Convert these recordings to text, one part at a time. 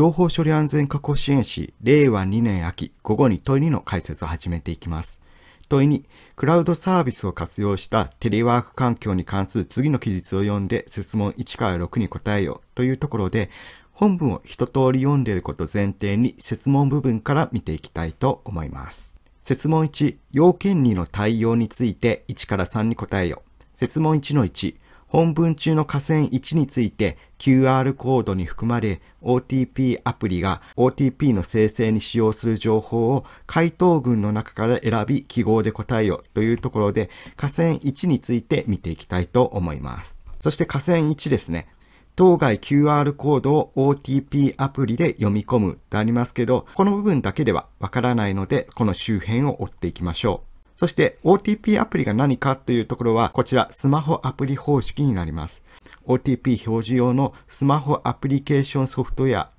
情報処理安全確保支援士令和2年秋午後に問い2の解説を始めていきます。問い2、クラウドサービスを活用したテレワーク環境に関する次の記述を読んで設問1から6に答えようというところで、本文を一通り読んでいること前提に設問部分から見ていきたいと思います。設問1、要件2の対応について1から3に答えよう。設問1の1、本文中の河川1について QR コードに含まれ OTP アプリが OTP の生成に使用する情報を回答群の中から選び記号で答えよというところで河川1について見ていきたいと思います。そして河川1ですね。当該 QR コードを OTP アプリで読み込むとありますけど、この部分だけではわからないので、この周辺を追っていきましょう。そして OTP アプリが何かというところは、こちらスマホアプリ方式になります。OTP 表示用のスマホアプリケーションソフトウェア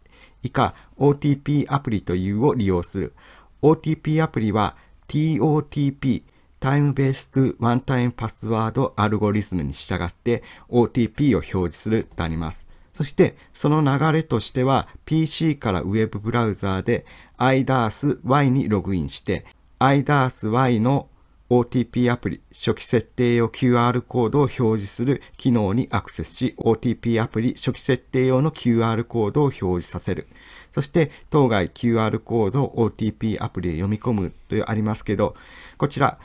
以下 OTP アプリというを利用する。OTP アプリは TOTP、タイムベース2ワンタイムパスワードアルゴリズムに従って OTP を表示するとあります。そしてその流れとしては PC から Web ブブラウザーで i d a s y にログインして i d a s y の OTP アプリ初期設定用 QR コードを表示する機能にアクセスし OTP アプリ初期設定用の QR コードを表示させるそして当該 QR コードを OTP アプリで読み込むというありますけどこちら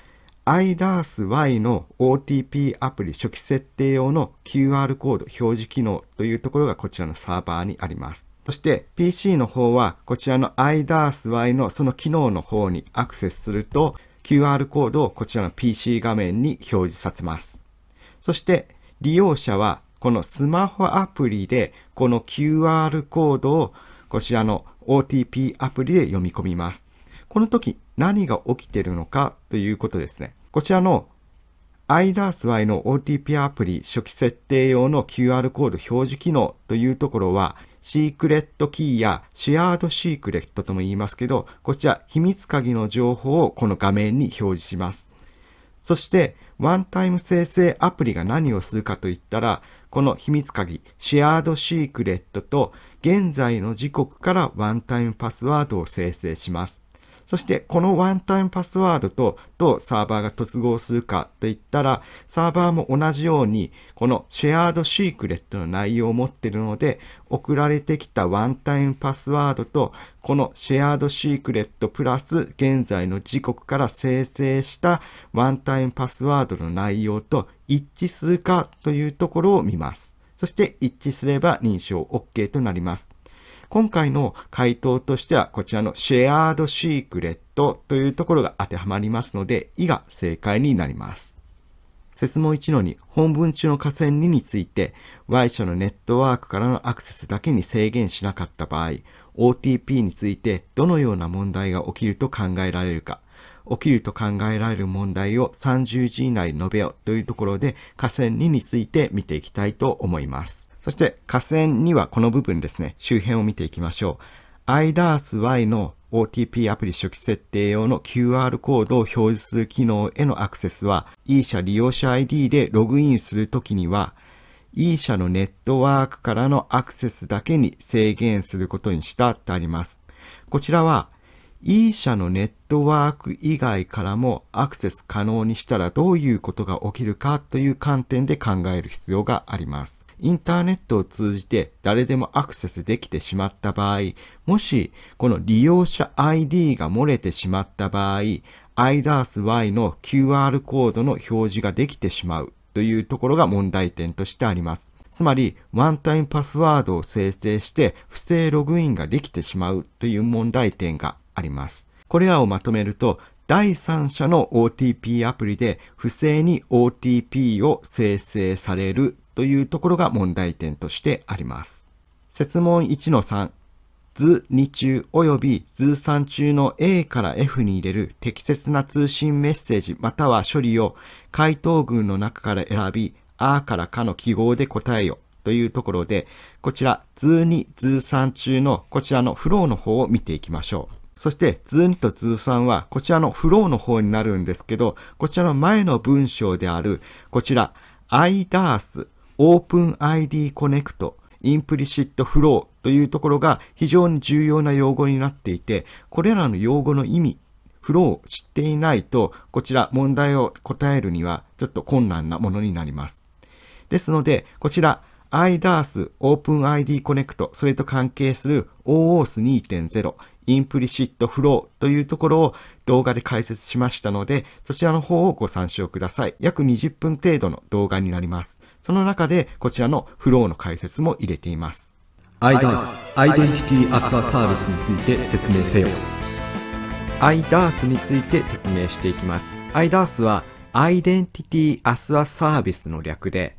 iDARSY の OTP アプリ初期設定用の QR コード表示機能というところがこちらのサーバーにあります。そして PC の方はこちらの iDARSY のその機能の方にアクセスすると QR コードをこちらの PC 画面に表示させます。そして利用者はこのスマホアプリでこの QR コードをこちらの OTP アプリで読み込みます。この時何が起きてるのかということですね。こちらの iDASY の OTP アプリ初期設定用の QR コード表示機能というところはシークレットキーやシェアードシークレットとも言いますけど、こちら秘密鍵の情報をこの画面に表示します。そして、ワンタイム生成アプリが何をするかといったら、この秘密鍵、シェアードシークレットと現在の時刻からワンタイムパスワードを生成します。そしてこのワンタイムパスワードとどうサーバーが突合するかといったら、サーバーも同じようにこのシェアードシークレットの内容を持っているので、送られてきたワンタイムパスワードとこのシェアードシークレットプラス現在の時刻から生成したワンタイムパスワードの内容と一致するかというところを見ます。そして一致すれば認証 OK となります。今回の回答としてはこちらのシェアードシークレットというところが当てはまりますので、以が正解になります。説問1の2、本文中の河川2について Y 社のネットワークからのアクセスだけに制限しなかった場合、OTP についてどのような問題が起きると考えられるか、起きると考えられる問題を30字以内に述べようというところで、河川2について見ていきたいと思います。そして下線にはこの部分ですね、周辺を見ていきましょう。iDARSY の OTP アプリ初期設定用の QR コードを表示する機能へのアクセスは、E 社利用者 ID でログインするときには、E 社のネットワークからのアクセスだけに制限することにしたってあります。こちらは、E 社のネットワーク以外からもアクセス可能にしたらどういうことが起きるかという観点で考える必要があります。インターネットを通じて誰でもアクセスできてしまった場合、もしこの利用者 ID が漏れてしまった場合、i d a s y の QR コードの表示ができてしまうというところが問題点としてあります。つまり、ワンタイムパスワードを生成して不正ログインができてしまうという問題点があります。これらをまとめると、第三者の OTP アプリで不正に OTP を生成されるというところが問題点としてあります。設問1の3、図2中及び図3中の A から F に入れる適切な通信メッセージまたは処理を回答群の中から選び、あからかの記号で答えよというところで、こちら図2、図3中のこちらのフローの方を見ていきましょう。そして図2と図3はこちらのフローの方になるんですけど、こちらの前の文章であるこちら i ダース OpenID コネクト、インプリシットフローというところが非常に重要な用語になっていて、これらの用語の意味、フローを知っていないと、こちら問題を答えるにはちょっと困難なものになります。ですので、こちら IDARS OpenID コネクト、それと関係する OOS2.0 インプリシットフローというところを動画で解説しましたので、そちらの方をご参照ください。約20分程度の動画になります。その中でこちらのフローの解説も入れています。iDARS、アイデンティティアスアサービスについて説明せよ。iDARS について説明していきます。iDARS はアイデンティティアスアサービスの略で、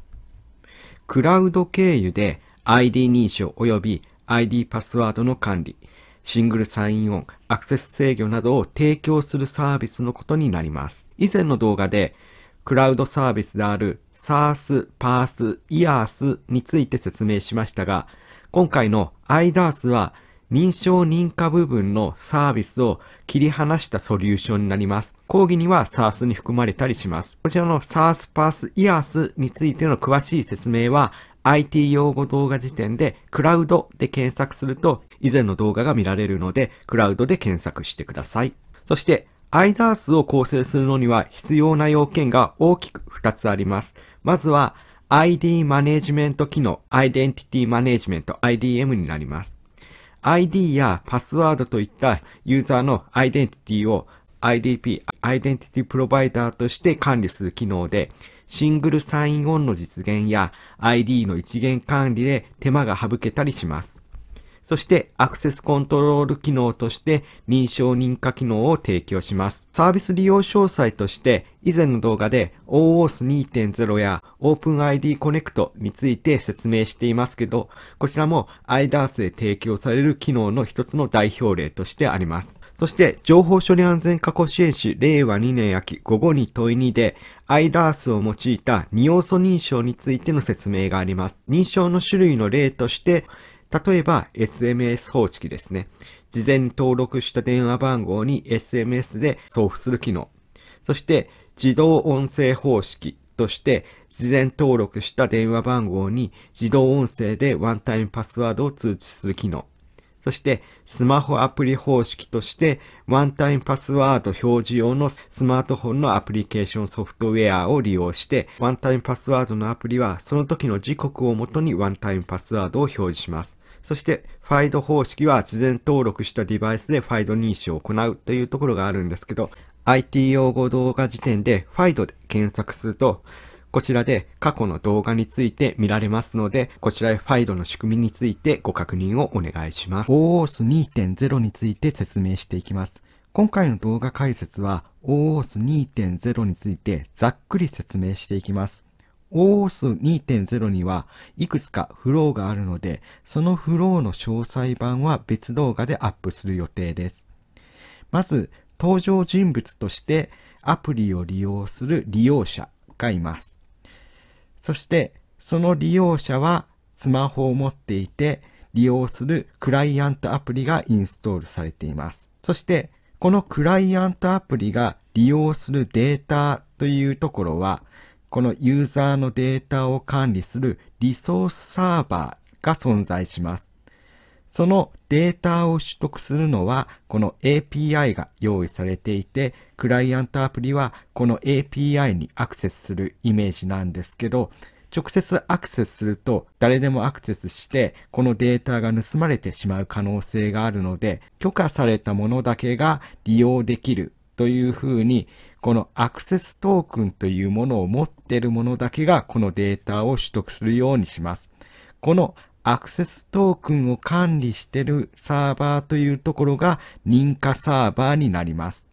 クラウド経由で ID 認証及び ID パスワードの管理、シングルサインオン、アクセス制御などを提供するサービスのことになります。以前の動画で、クラウドサービスであるサース、パース、イアースについて説明しましたが、今回の IDARS は認証認可部分のサービスを切り離したソリューションになります。講義には SARS に含まれたりします。こちらの SARS、PARS、EARS についての詳しい説明は IT 用語動画辞典でクラウドで検索すると以前の動画が見られるのでクラウドで検索してください。そして IDARS を構成するのには必要な要件が大きく2つあります。まずは ID マネジメント機能、アイデンティティマネジメント IDM になります。ID やパスワードといったユーザーのアイデンティティを IDP、アイデンティティプロバイダーとして管理する機能で、シングルサインオンの実現や ID の一元管理で手間が省けたりします。そしてアクセスコントロール機能として認証認可機能を提供します。サービス利用詳細として以前の動画で o o s 2.0や OpenID Connect について説明していますけど、こちらも i d a s で提供される機能の一つの代表例としてあります。そして、情報処理安全確保支援士令和2年秋午後に問い2で、i d a s を用いた二要素認証についての説明があります。認証の種類の例として、例えば SMS 方式ですね。事前に登録した電話番号に SMS で送付する機能。そして自動音声方式として事前登録した電話番号に自動音声でワンタイムパスワードを通知する機能。そしてスマホアプリ方式としてワンタイムパスワード表示用のスマートフォンのアプリケーションソフトウェアを利用してワンタイムパスワードのアプリはその時の時刻をもとにワンタイムパスワードを表示します。そして、ファイド方式は事前登録したデバイスでファイド認証を行うというところがあるんですけど、IT 用語動画時点でファイドで検索すると、こちらで過去の動画について見られますので、こちらへファイドの仕組みについてご確認をお願いします。OOS2.0 について説明していきます。今回の動画解説は OOS2.0 についてざっくり説明していきます。OOS2.0 にはいくつかフローがあるので、そのフローの詳細版は別動画でアップする予定です。まず、登場人物としてアプリを利用する利用者がいます。そして、その利用者はスマホを持っていて、利用するクライアントアプリがインストールされています。そして、このクライアントアプリが利用するデータというところは、このユーザーのデータを管理するリソースサーバーが存在します。そのデータを取得するのはこの API が用意されていてクライアントアプリはこの API にアクセスするイメージなんですけど直接アクセスすると誰でもアクセスしてこのデータが盗まれてしまう可能性があるので許可されたものだけが利用できるというふうにこのアクセストークンというものを持っているものだけがこのデータを取得するようにします。このアクセストークンを管理してるサーバーというところが認可サーバーになります。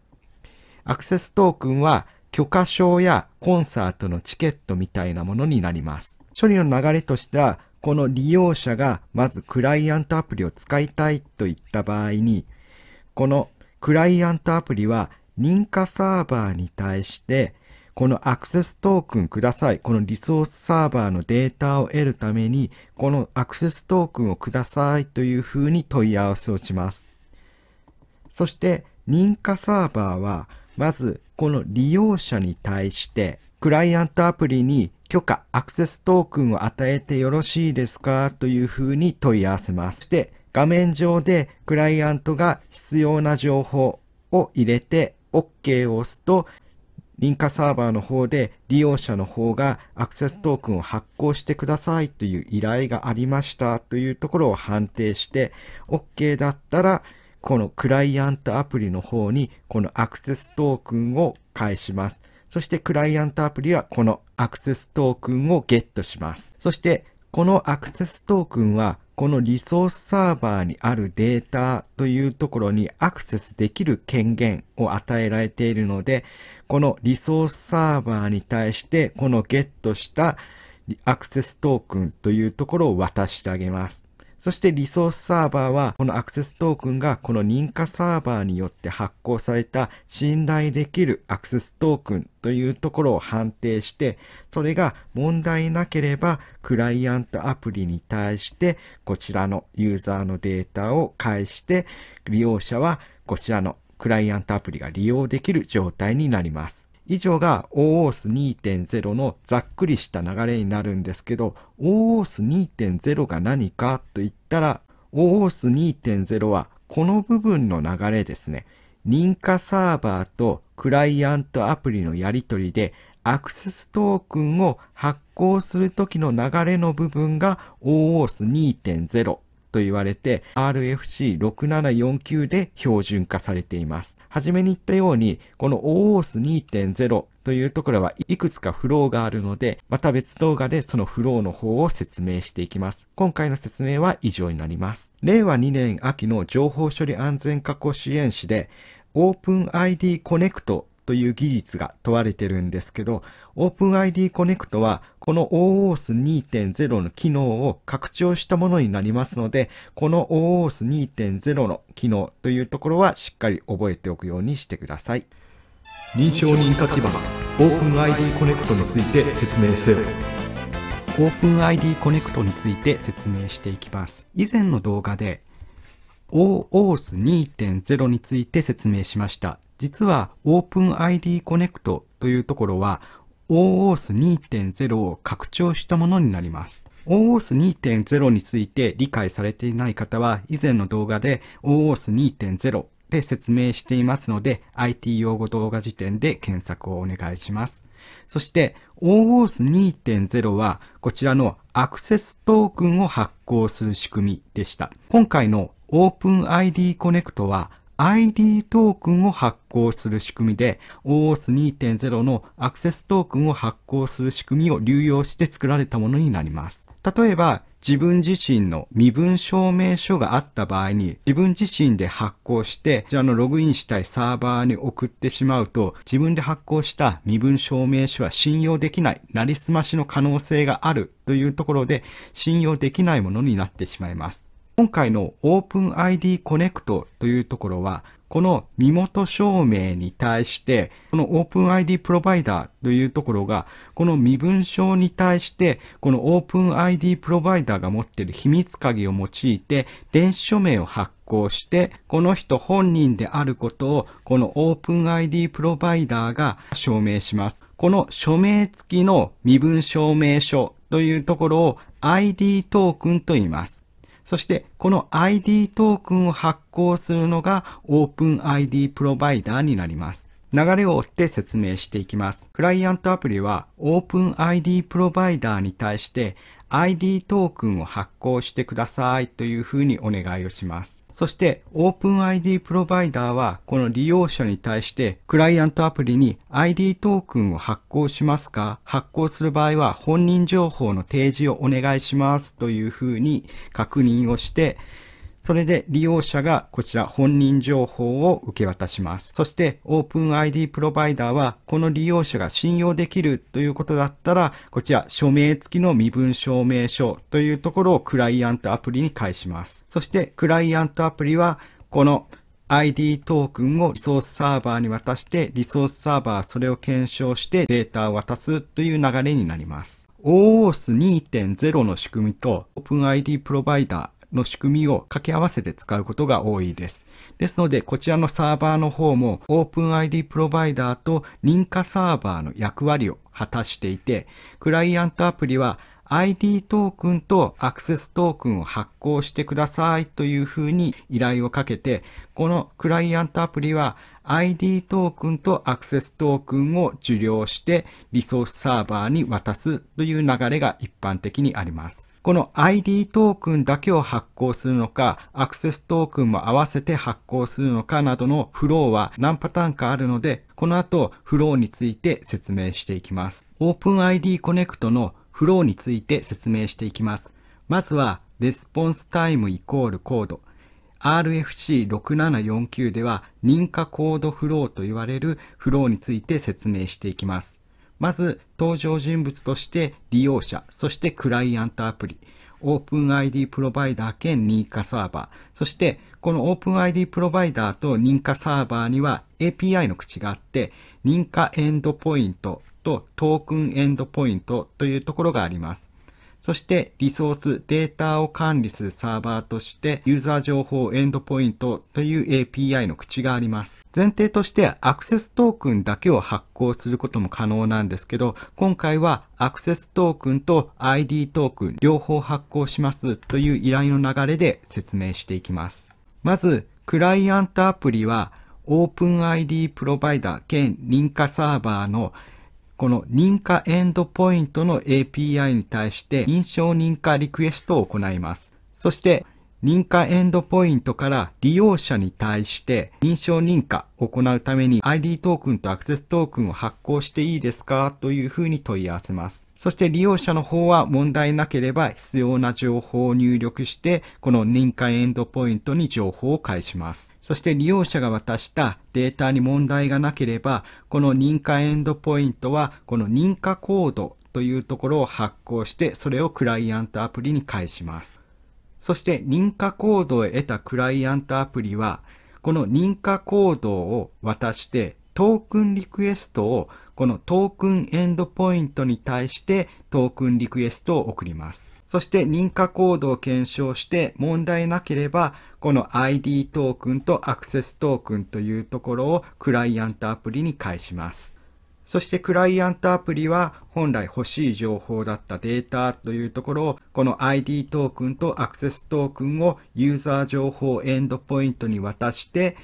アクセストークンは許可証やコンサートのチケットみたいなものになります。処理の流れとしては、この利用者がまずクライアントアプリを使いたいといった場合に、このクライアントアプリは認可サーバーに対してこのアクセストークンください。このリソースサーバーのデータを得るために、このアクセストークンをくださいというふうに問い合わせをします。そして認可サーバーは、まずこの利用者に対して、クライアントアプリに許可、アクセストークンを与えてよろしいですかというふうに問い合わせます。そして画面上でクライアントが必要な情報を入れて OK を押すとリンカサーバーの方で利用者の方がアクセストークンを発行してくださいという依頼がありましたというところを判定して OK だったらこのクライアントアプリの方にこのアクセストークンを返します。そしてクライアントアプリはこのアクセストークンをゲットします。そしてこのアクセストークンはこのリソースサーバーにあるデータというところにアクセスできる権限を与えられているので、このリソースサーバーに対してこのゲットしたアクセストークンというところを渡してあげます。そしてリソースサーバーは、このアクセストークンがこの認可サーバーによって発行された信頼できるアクセストークンというところを判定して、それが問題なければ、クライアントアプリに対して、こちらのユーザーのデータを返して、利用者はこちらのクライアントアプリが利用できる状態になります。以上が OOS2.0 のざっくりした流れになるんですけど OOS2.0 が何かといったら OOS2.0 はこの部分の流れですね認可サーバーとクライアントアプリのやり取りでアクセストークンを発行するときの流れの部分が OOS2.0 と言われて RFC6749 で標準化されています。はじめに言ったように、この OOS2.0 というところはいくつかフローがあるので、また別動画でそのフローの方を説明していきます。今回の説明は以上になります。令和2年秋の情報処理安全確保支援士で OpenID Connect という技術が問われてるんですけど、OpenID Connect はこの o o s t h 2 0の機能を拡張したものになりますので、この o o s t h 2 0の機能というところはしっかり覚えておくようにしてください。認証認可基盤 OpenID Connect について説明せよ。OpenID Connect について説明していきます。以前の動画で o o s t h 2 0について説明しました。実は OpenID コネクトというところは o o s t 2 0を拡張したものになります。o o s t 2 0について理解されていない方は以前の動画で o o s t 2 0で説明していますので IT 用語動画辞典で検索をお願いします。そして o o s t 2 0はこちらのアクセストークンを発行する仕組みでした。今回の OpenID コネクトは ID トークンを発行する仕組みで OOS2.0 のアクセストークンを発行する仕組みを流用して作られたものになります。例えば自分自身の身分証明書があった場合に自分自身で発行してじゃあのログインしたいサーバーに送ってしまうと自分で発行した身分証明書は信用できないなりすましの可能性があるというところで信用できないものになってしまいます。今回の OpenID コネクトというところは、この身元証明に対して、この OpenID プロバイダーというところが、この身分証に対して、この OpenID プロバイダーが持っている秘密鍵を用いて、電子署名を発行して、この人本人であることを、この OpenID プロバイダーが証明します。この署名付きの身分証明書というところを ID トークンと言います。そしてこの ID トークンを発行するのが OpenID プロバイダーになります。流れを追って説明していきます。クライアントアプリは OpenID プロバイダーに対して ID トークンを発行してくださいというふうにお願いをします。そして OpenID プロバイダーはこの利用者に対してクライアントアプリに ID トークンを発行しますか発行する場合は本人情報の提示をお願いしますというふうに確認をしてそれで利用者がこちら本人情報を受け渡します。そして OpenID プロバイダーはこの利用者が信用できるということだったら、こちら署名付きの身分証明書というところをクライアントアプリに返します。そしてクライアントアプリはこの ID トークンをリソースサーバーに渡して、リソースサーバーそれを検証してデータを渡すという流れになります。o o s 2.0の仕組みと OpenID プロバイダーの仕組みを掛け合わせて使うことが多いです。ですので、こちらのサーバーの方も OpenID プロバイダーと認可サーバーの役割を果たしていて、クライアントアプリは ID トークンとアクセストークンを発行してくださいというふうに依頼をかけて、このクライアントアプリは ID トークンとアクセストークンを受領してリソースサーバーに渡すという流れが一般的にあります。この ID トークンだけを発行するのか、アクセストークンも合わせて発行するのかなどのフローは何パターンかあるので、この後フローについて説明していきます。OpenID Connect のフローについて説明していきます。まずは、レスポンスタイムイコールコード。RFC6749 では認可コードフローと言われるフローについて説明していきます。まず登場人物として利用者、そしてクライアントアプリ、オープン i d プロバイダー兼認可サーバー、そしてこのオープン i d プロバイダーと認可サーバーには API の口があって、認可エンドポイントとトークンエンドポイントというところがあります。そしてリソース、データを管理するサーバーとしてユーザー情報エンドポイントという API の口があります。前提としてアクセストークンだけを発行することも可能なんですけど、今回はアクセストークンと ID トークン両方発行しますという依頼の流れで説明していきます。まず、クライアントアプリは OpenID プロバイダー兼認可サーバーのこの認可エンドポイントの API に対して認証認可リクエストを行います。そして認可エンドポイントから利用者に対して認証認可を行うために ID トークンとアクセストークンを発行していいですかというふうに問い合わせます。そして利用者の方は問題なければ必要な情報を入力してこの認可エンドポイントに情報を返します。そして利用者が渡したデータに問題がなければ、この認可エンドポイントは、この認可コードというところを発行して、それをクライアントアプリに返します。そして認可コードを得たクライアントアプリは、この認可コードを渡して、トークンリクエストをこのトークンエンドポイントに対してトークンリクエストを送ります。そして認可コードを検証して問題なければ、この ID トークンとアクセストークンというところをクライアントアプリに返します。そしてクライアントアプリは本来欲しい情報だったデータというところをこの ID トークンとアクセストークンをユーザー情報エンドポイントに渡して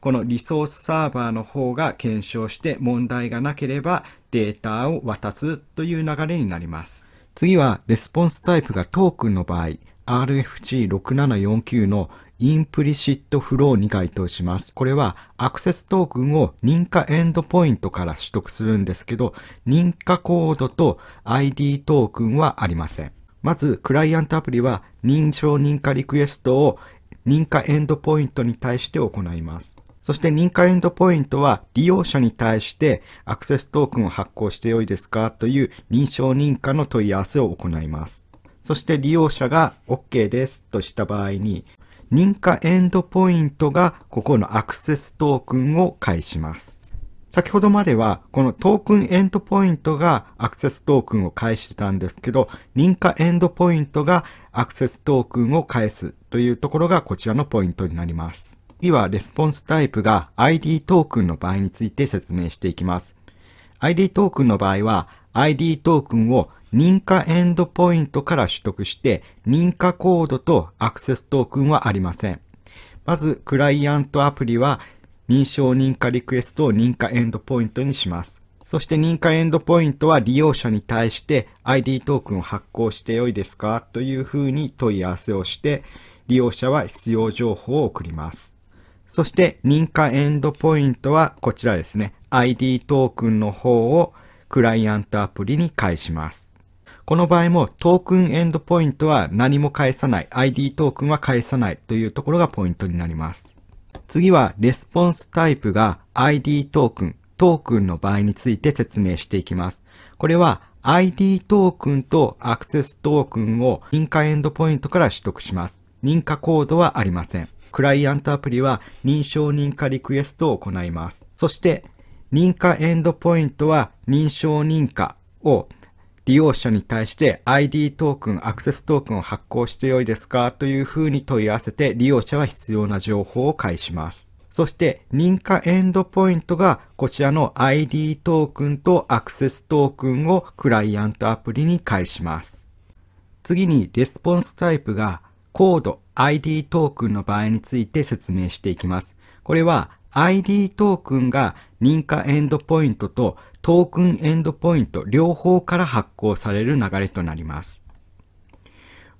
このリソースサーバーの方が検証して問題がなければデータを渡すという流れになります。次は、レスポンスタイプがトークンの場合、r f g 6 7 4 9のインプリシットフローに該当します。これはアクセストークンを認可エンドポイントから取得するんですけど、認可コードと ID トークンはありません。まず、クライアントアプリは認証認可リクエストを認可エンドポイントに対して行います。そして認可エンドポイントは利用者に対してアクセストークンを発行してよいですかという認証認可の問い合わせを行います。そして利用者が OK ですとした場合に認可エンドポイントがここのアクセストークンを返します。先ほどまではこのトークンエンドポイントがアクセストークンを返してたんですけど認可エンドポイントがアクセストークンを返すというところがこちらのポイントになります。次はレスポンスタイプが ID トークンの場合について説明していきます。ID トークンの場合は ID トークンを認可エンドポイントから取得して認可コードとアクセストークンはありません。まずクライアントアプリは認証認可リクエストを認可エンドポイントにします。そして認可エンドポイントは利用者に対して ID トークンを発行して良いですかというふうに問い合わせをして利用者は必要情報を送ります。そして認可エンドポイントはこちらですね。ID トークンの方をクライアントアプリに返します。この場合もトークンエンドポイントは何も返さない、ID トークンは返さないというところがポイントになります。次はレスポンスタイプが ID トークン、トークンの場合について説明していきます。これは ID トークンとアクセストークンを認可エンドポイントから取得します。認可コードはありません。クライアントアプリは認証認可リクエストを行います。そして、認可エンドポイントは認証認可を利用者に対して ID トークン、アクセストークンを発行してよいですかというふうに問い合わせて利用者は必要な情報を返します。そして認可エンドポイントがこちらの ID トークンとアクセストークンをクライアントアプリに返します。次にレスポンスタイプがコード ID トークンの場合について説明していきます。これは ID トークンが認可エンドポイントとトークンエンドポイント両方から発行される流れとなります。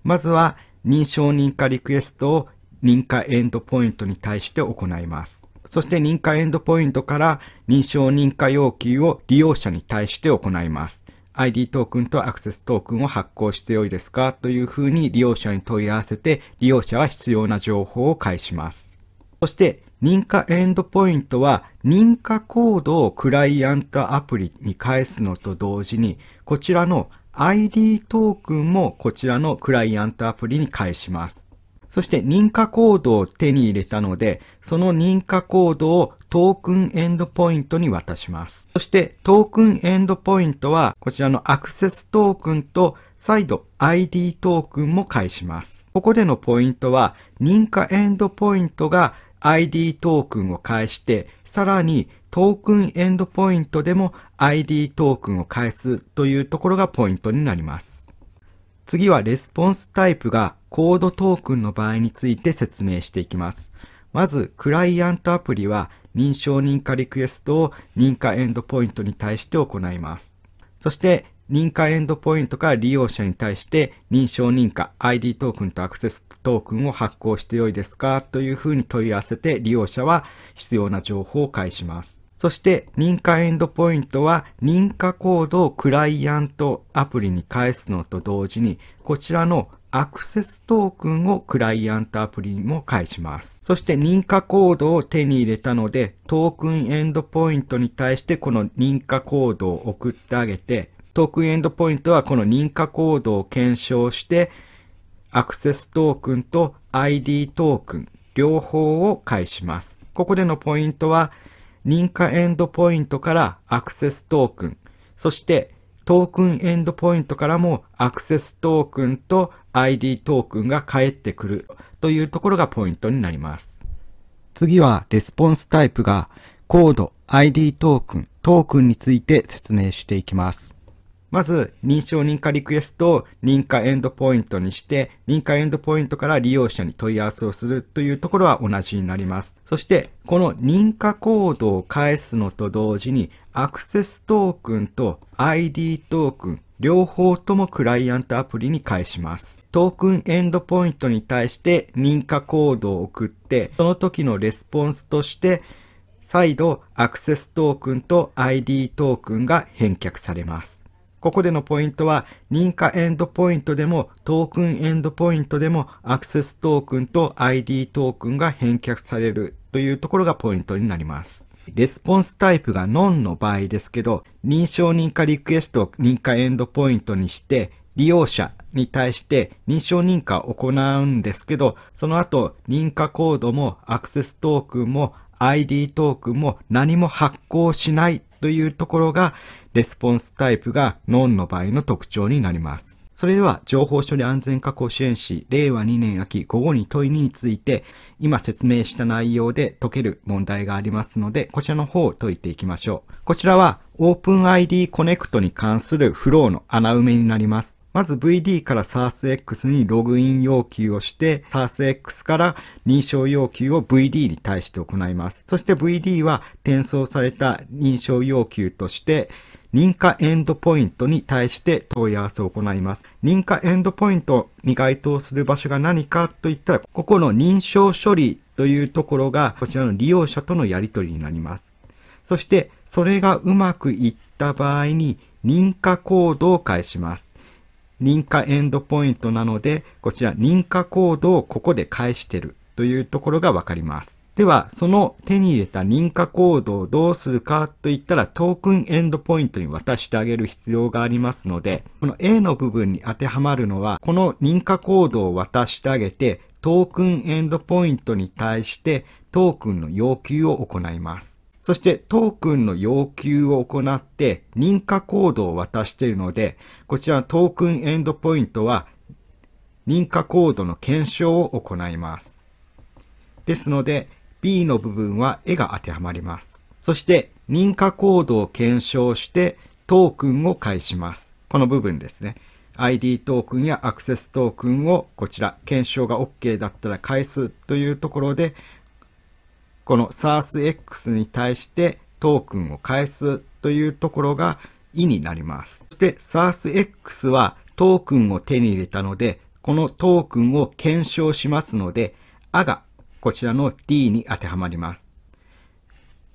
まずは認証認可リクエストを認可エンドポイントに対して行います。そして認可エンドポイントから認証認可要求を利用者に対して行います。ID トークンとアクセストークンを発行してよいですかというふうに利用者に問い合わせて、利用者は必要な情報を返します。そして、認可エンドポイントは、認可コードをクライアントアプリに返すのと同時に、こちらの ID トークンもこちらのクライアントアプリに返します。そして認可コードを手に入れたので、その認可コードをトークンエンドポイントに渡します。そしてトークンエンドポイントはこちらのアクセストークンと再度 ID トークンも返します。ここでのポイントは認可エンドポイントが ID トークンを返して、さらにトークンエンドポイントでも ID トークンを返すというところがポイントになります。次はレスポンスタイプがコードトークンの場合について説明していきます。まず、クライアントアプリは認証認可リクエストを認可エンドポイントに対して行います。そして、認可エンドポイントから利用者に対して認証認可 ID トークンとアクセストークンを発行してよいですかというふうに問い合わせて利用者は必要な情報を返します。そして認可エンドポイントは認可コードをクライアントアプリに返すのと同時にこちらのアクセストークンをクライアントアプリにも返します。そして認可コードを手に入れたので、トークンエンドポイントに対してこの認可コードを送ってあげて、トークンエンドポイントはこの認可コードを検証して、アクセストークンと ID トークン両方を返します。ここでのポイントは、認可エンドポイントからアクセストークン、そしてトークンエンドポイントからもアクセストークンと ID トークンが返ってくるというところがポイントになります。次はレスポンスタイプがコード、ID トークン、トークンについて説明していきます。まず、認証認可リクエストを認可エンドポイントにして、認可エンドポイントから利用者に問い合わせをするというところは同じになります。そして、この認可コードを返すのと同時に、アクセストークンと ID トークン、両方ともクライアントアプリに返します。トークンエンドポイントに対して認可コードを送って、その時のレスポンスとして、再度アクセストークンと ID トークンが返却されます。ここでのポイントは、認可エンドポイントでもトークンエンドポイントでもアクセストークンと ID トークンが返却されるというところがポイントになります。レスポンスタイプが NON の場合ですけど、認証認可リクエストを認可エンドポイントにして、利用者に対して認証認可を行うんですけど、その後認可コードもアクセストークンも ID トークンも何も発行しないというところがレスポンスタイプがノンの場合の特徴になります。それでは情報処理安全確保支援士令和2年秋午後に問いについて今説明した内容で解ける問題がありますのでこちらの方を解いていきましょう。こちらは OpenID コネクトに関するフローの穴埋めになります。まず VD から s a a s x にログイン要求をして、s a a s x から認証要求を VD に対して行います。そして VD は転送された認証要求として、認可エンドポイントに対して問い合わせを行います。認可エンドポイントに該当する場所が何かといったら、ここの認証処理というところが、こちらの利用者とのやり取りになります。そして、それがうまくいった場合に、認可コードを返します。認可エンドポイントなので、こちら認可コードをここで返してるというところがわかります。では、その手に入れた認可コードをどうするかといったら、トークンエンドポイントに渡してあげる必要がありますので、この A の部分に当てはまるのは、この認可コードを渡してあげて、トークンエンドポイントに対してトークンの要求を行います。そしてトークンの要求を行って認可コードを渡しているので、こちらのトークンエンドポイントは認可コードの検証を行います。ですので B の部分は絵が当てはまります。そして認可コードを検証してトークンを返します。この部分ですね。ID トークンやアクセストークンをこちら検証が OK だったら返すというところでこの SARSX に対してトークンを返すというところが意になります。そして SARSX はトークンを手に入れたので、このトークンを検証しますので、アがこちらの D に当てはまります。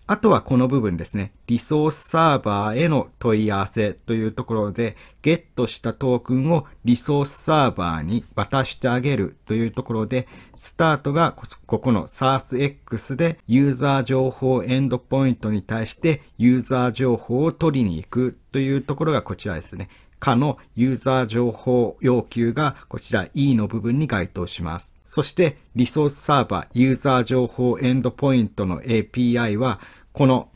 あとはこの部分ですね。リソースサーバーへの問い合わせというところで、ゲットしたトークンをリソースサーバーに渡してあげるというところで、スタートがここの s a a s x でユーザー情報エンドポイントに対してユーザー情報を取りに行くというところがこちらですね。かのユーザー情報要求がこちら E の部分に該当します。そしてリソースサーバー、ユーザー情報エンドポイントの API は、この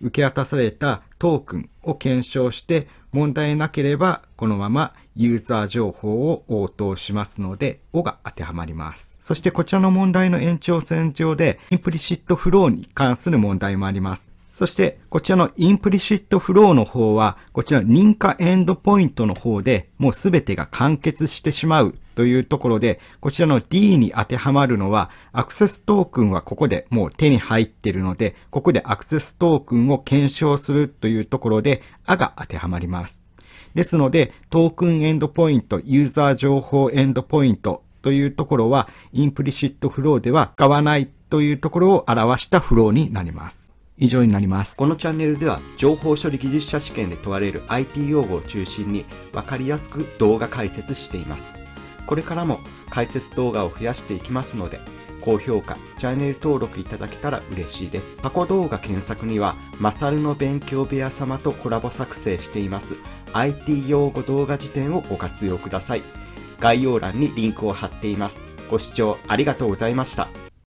受け渡されたトークンを検証して問題なければこのままユーザー情報を応答しますので O が当てはまります。そしてこちらの問題の延長線上でインプリシットフローに関する問題もあります。そして、こちらのインプリシットフローの方は、こちら認可エンドポイントの方でもうすべてが完結してしまうというところで、こちらの D に当てはまるのは、アクセストークンはここでもう手に入っているので、ここでアクセストークンを検証するというところで、A が当てはまります。ですので、トークンエンドポイント、ユーザー情報エンドポイントというところは、インプリシットフローでは使わないというところを表したフローになります。以上になりますこのチャンネルでは情報処理技術者試験で問われる IT 用語を中心に分かりやすく動画解説していますこれからも解説動画を増やしていきますので高評価、チャンネル登録いただけたら嬉しいです。過去動画検索には、マサルの勉強部屋様とコラボ作成しています IT 用語動画辞典をご活用ください。概要欄にリンクを貼っています。ご視聴ありがとうございました。